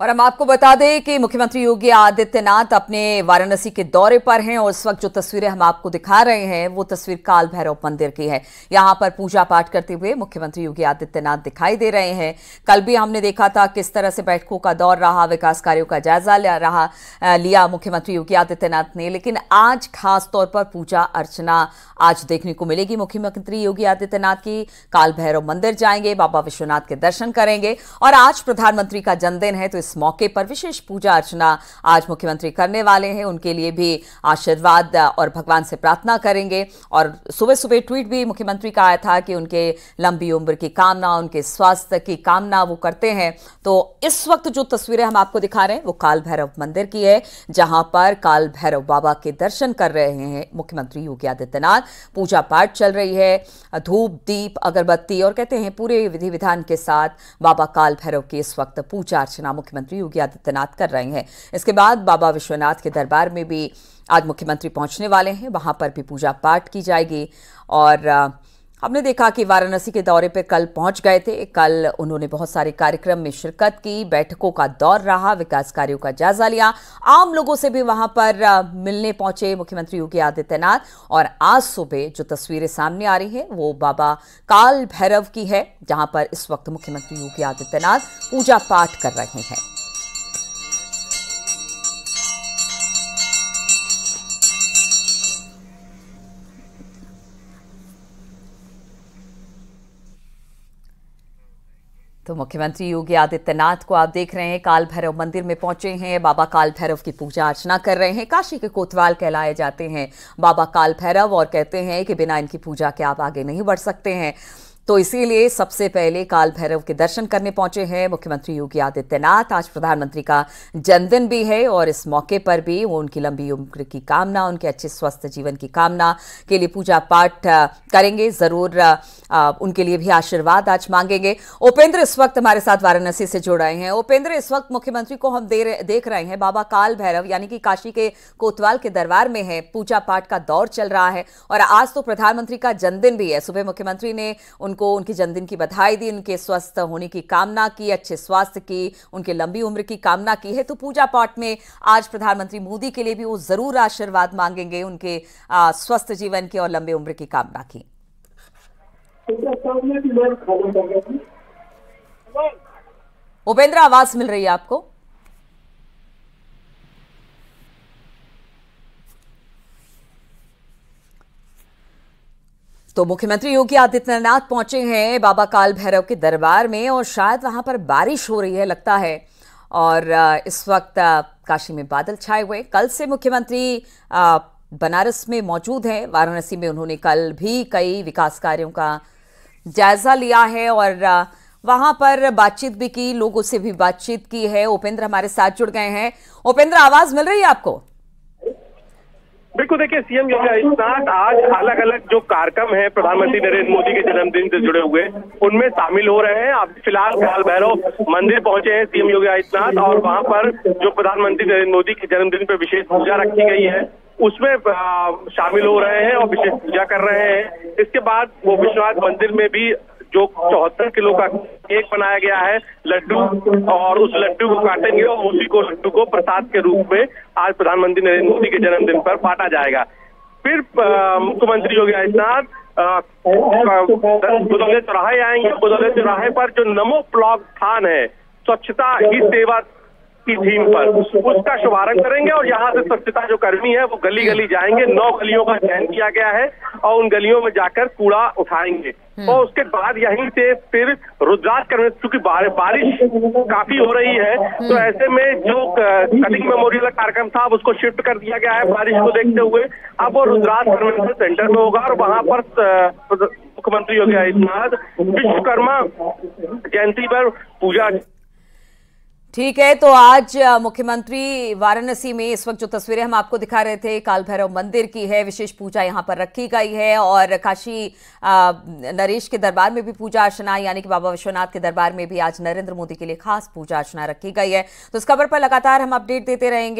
और हम आपको बता दें कि मुख्यमंत्री योगी आदित्यनाथ अपने वाराणसी के दौरे पर हैं और इस वक्त जो तस्वीरें हम आपको दिखा रहे हैं वो तस्वीर काल भैरव मंदिर की है यहाँ पर पूजा पाठ करते हुए मुख्यमंत्री योगी आदित्यनाथ दिखाई दे रहे हैं कल भी हमने देखा था किस तरह से बैठकों का दौर रहा विकास कार्यो का जायजा लिया रहा लिया मुख्यमंत्री योगी आदित्यनाथ ने लेकिन आज खास तौर पर पूजा अर्चना आज देखने को मिलेगी मुख्यमंत्री योगी आदित्यनाथ की काल भैरव मंदिर जाएंगे बाबा विश्वनाथ के दर्शन करेंगे और आज प्रधानमंत्री का जन्मदिन है तो इस इस मौके पर विशेष पूजा अर्चना आज मुख्यमंत्री करने वाले हैं उनके लिए भी आशीर्वाद और भगवान से प्रार्थना करेंगे और सुबह सुबह ट्वीट भी मुख्यमंत्री का आया था कि उनके लंबी उम्र की कामना उनके स्वास्थ्य की कामना वो करते हैं तो इस वक्त जो तस्वीरें हम आपको दिखा रहे हैं वो काल भैरव मंदिर की है जहां पर काल भैरव बाबा के दर्शन कर रहे हैं मुख्यमंत्री योगी आदित्यनाथ पूजा पाठ चल रही है धूप दीप अगरबत्ती और कहते हैं पूरे विधि विधान के साथ बाबा काल भैरव की इस वक्त पूजा अर्चना मुख्यमंत्री मुख्यमंत्री योगी आदित्यनाथ कर रहे हैं इसके बाद बाबा विश्वनाथ के दरबार में भी आज मुख्यमंत्री पहुंचने वाले हैं वहां पर भी पूजा पाठ की जाएगी और हमने देखा कि वाराणसी के दौरे पर कल पहुंच गए थे कल उन्होंने बहुत सारे कार्यक्रम में शिरकत की बैठकों का दौर रहा विकास कार्यों का जायजा लिया आम लोगों से भी वहां पर मिलने पहुंचे मुख्यमंत्री योगी आदित्यनाथ और आज सुबह जो तस्वीरें सामने आ रही हैं वो बाबा काल भैरव की है जहां पर इस वक्त मुख्यमंत्री योगी आदित्यनाथ पूजा पाठ कर रहे हैं तो मुख्यमंत्री योगी आदित्यनाथ को आप देख रहे हैं काल भैरव मंदिर में पहुंचे हैं बाबा काल भैरव की पूजा अर्चना कर रहे हैं काशी के कोतवाल कहलाए जाते हैं बाबा काल भैरव और कहते हैं कि बिना इनकी पूजा के आप आगे नहीं बढ़ सकते हैं तो इसीलिए सबसे पहले काल भैरव के दर्शन करने पहुंचे हैं मुख्यमंत्री योगी आदित्यनाथ आज प्रधानमंत्री का जन्मदिन भी है और इस मौके पर भी वो उनकी लंबी उम्र की कामना उनके अच्छे स्वस्थ जीवन की कामना के लिए पूजा पाठ करेंगे ज़रूर उनके लिए भी आशीर्वाद आज मांगेंगे उपेंद्र इस वक्त हमारे साथ वाराणसी से जुड़ रहे हैं उपेंद्र इस वक्त मुख्यमंत्री को हम दे रहे, देख रहे हैं बाबा काल भैरव यानी कि काशी के कोतवाल के दरबार में है पूजा पाठ का दौर चल रहा है और आज तो प्रधानमंत्री का जन्मदिन भी है सुबह मुख्यमंत्री ने उन उनको उनके जन्मदिन की बधाई दी उनके स्वस्थ होने की कामना की अच्छे स्वास्थ्य की उनके लंबी उम्र की कामना की है तो पूजा पाठ में आज प्रधानमंत्री मोदी के लिए भी वो ज़रूर आशीर्वाद मांगेंगे उनके स्वस्थ जीवन की और लंबी उम्र की कामना की उपेंद्र आवाज मिल रही है आपको तो मुख्यमंत्री योगी आदित्यनाथ पहुंचे हैं बाबा काल भैरव के दरबार में और शायद वहां पर बारिश हो रही है लगता है और इस वक्त काशी में बादल छाए हुए कल से मुख्यमंत्री बनारस में मौजूद हैं वाराणसी में उन्होंने कल भी कई विकास कार्यों का जायजा लिया है और वहां पर बातचीत भी की लोगों से भी बातचीत की है उपेंद्र हमारे साथ जुड़ गए हैं उपेंद्र आवाज मिल रही है आपको बिल्कुल देखिए सीएम योगी आदित्यनाथ आज अलग अलग जो कार्यक्रम है प्रधानमंत्री नरेंद्र मोदी के जन्मदिन से जुड़े हुए उनमें शामिल हो रहे हैं अभी फिलहाल काल भैरव मंदिर पहुंचे हैं सीएम योगी आदित्यनाथ और वहां पर जो प्रधानमंत्री नरेंद्र मोदी के जन्मदिन पर विशेष पूजा रखी गई है उसमें शामिल हो रहे हैं और विशेष पूजा कर रहे हैं इसके बाद वो विश्वनाथ मंदिर में भी जो चौहत्तर किलो का केक बनाया गया है लड्डू और उस लड्डू को काटेंगे और उसी को लड्डू को प्रसाद के रूप में आज प्रधानमंत्री नरेंद्र मोदी के जन्मदिन पर बांटा जाएगा फिर मुख्यमंत्री योगी आदित्यनाथ बुदौले चौराहे आएंगे बुदौले चौराहे पर जो नमो ब्लॉक स्थान है स्वच्छता ही सेवा की थीम पर उसका शुभारंभ करेंगे और यहाँ से स्वच्छता जो कर्मी है वो गली गली जाएंगे नौ गलियों का चयन किया गया है और उन गलियों में जाकर कूड़ा उठाएंगे हम्म। और उसके बाद यहीं से फिर रुद्राज करने क्योंकि बारिश काफी हो रही है हम्म। तो ऐसे में जो कटिंग मेमोरियल का कार्यक्रम था अब उसको शिफ्ट कर दिया गया है बारिश को देखते हुए अब वो रुद्राज कन्वेंशन सेंटर में होगा और वहां पर मुख्यमंत्री योगी आदित्यनाथ विश्वकर्मा जयंती पर पूजा ठीक है तो आज मुख्यमंत्री वाराणसी में इस वक्त जो तस्वीरें हम आपको दिखा रहे थे काल भैरव मंदिर की है विशेष पूजा यहाँ पर रखी गई है और काशी नरेश के दरबार में भी पूजा अर्चना यानी कि बाबा विश्वनाथ के दरबार में भी आज नरेंद्र मोदी के लिए खास पूजा अर्चना रखी गई है तो इस खबर पर लगातार हम अपडेट देते रहेंगे